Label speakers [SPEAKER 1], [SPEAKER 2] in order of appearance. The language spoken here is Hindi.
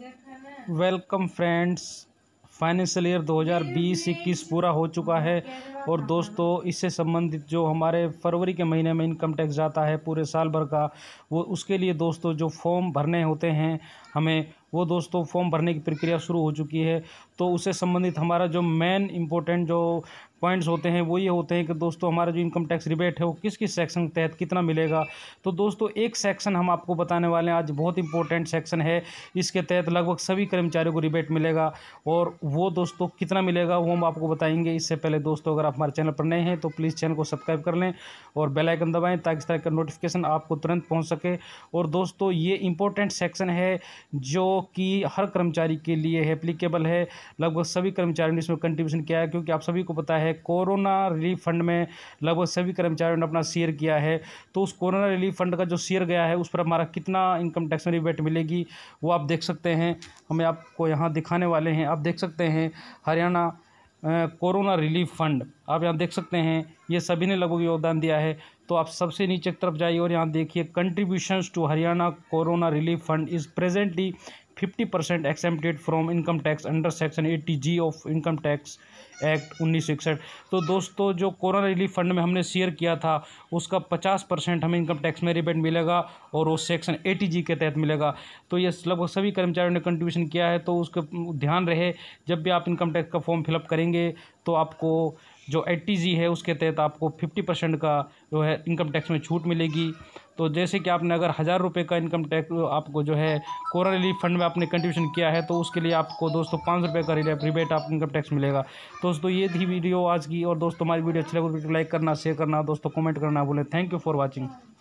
[SPEAKER 1] वेलकम फ्रेंड्स फाइनेंशियल ईयर 2020-21 पूरा हो चुका है और दोस्तों इससे संबंधित जो हमारे फरवरी के महीने में इनकम टैक्स जाता है पूरे साल भर का वो उसके लिए दोस्तों जो फॉर्म भरने होते हैं हमें वो दोस्तों फॉर्म भरने की प्रक्रिया शुरू हो चुकी है तो उससे संबंधित हमारा जो मेन इम्पोर्टेंट जो पॉइंट्स होते हैं वो ये होते हैं कि दोस्तों हमारा जो इनकम टैक्स रिबेट है वो किस किस सेक्शन के तहत कितना मिलेगा तो दोस्तों एक सेक्शन हम आपको बताने वाले हैं आज बहुत इंपॉर्टेंट सेक्शन है इसके तहत लगभग सभी कर्मचारियों को रिबेट मिलेगा और वो दोस्तों कितना मिलेगा वो हम आपको बताएंगे इससे पहले दोस्तों अगर आप हमारे चैनल पर नए हैं तो प्लीज़ चैनल को सब्सक्राइब कर लें और बेलाइकन दबाएँ ताकि इस तरह का नोटिफिकेशन आपको तुरंत पहुँच सके और दोस्तों ये इंपॉर्टेंट सेक्शन है जो कि हर कर्मचारी के लिए एप्लीकेबल है लगभग सभी कर्मचारियों ने इसमें कंट्रीब्यूशन किया है क्योंकि आप सभी को पता है है कोरोना रिलीफ फंड में लगभग सभी कर्मचारियों ने अपना शेयर किया है तो उस कोरोना रिलीफ फंड का जो शेयर गया है उस पर हमारा कितना इनकम टैक्स में रिबेट मिलेगी वो आप देख सकते हैं हमें आपको यहाँ दिखाने वाले हैं आप देख सकते हैं हरियाणा कोरोना रिलीफ फंड आप यहाँ देख सकते हैं ये सभी ने लगभग योगदान दिया है तो आप सबसे नीचे की तरफ जाइए और यहाँ देखिए contributions to Haryana corona relief fund is presently fifty percent accepted from income tax under section eighty G of income tax act उन्नीस तो दोस्तों जो कोरोना रिलीफ फंड में हमने शेयर किया था उसका पचास परसेंट हमें इनकम टैक्स में रिबेट मिलेगा और वो सेक्शन एटी जी के तहत मिलेगा तो ये लगभग सभी कर्मचारियों ने कंट्रीब्यूशन किया है तो उसका ध्यान रहे जब भी आप इनकम टैक्स का फॉर्म फिलअप करेंगे तो आपको जो एट्टी जी है उसके तहत आपको फिफ्टी परसेंट का जो है इनकम टैक्स में छूट मिलेगी तो जैसे कि आपने अगर हज़ार रुपये का इनकम टैक्स आपको जो है कोरा रिलीफ फंड में आपने कंट्रीब्यूशन किया है तो उसके लिए आपको दोस्तों पाँच रुपये का रिबेट आपको इनकम टैक्स मिलेगा दोस्तों ये थी वीडियो आज की और दोस्तों हमारी वीडियो अच्छी लगे तो लाइक करना शेयर करना दोस्तों कमेंट करना बोले थैंक यू फॉर वॉचिंग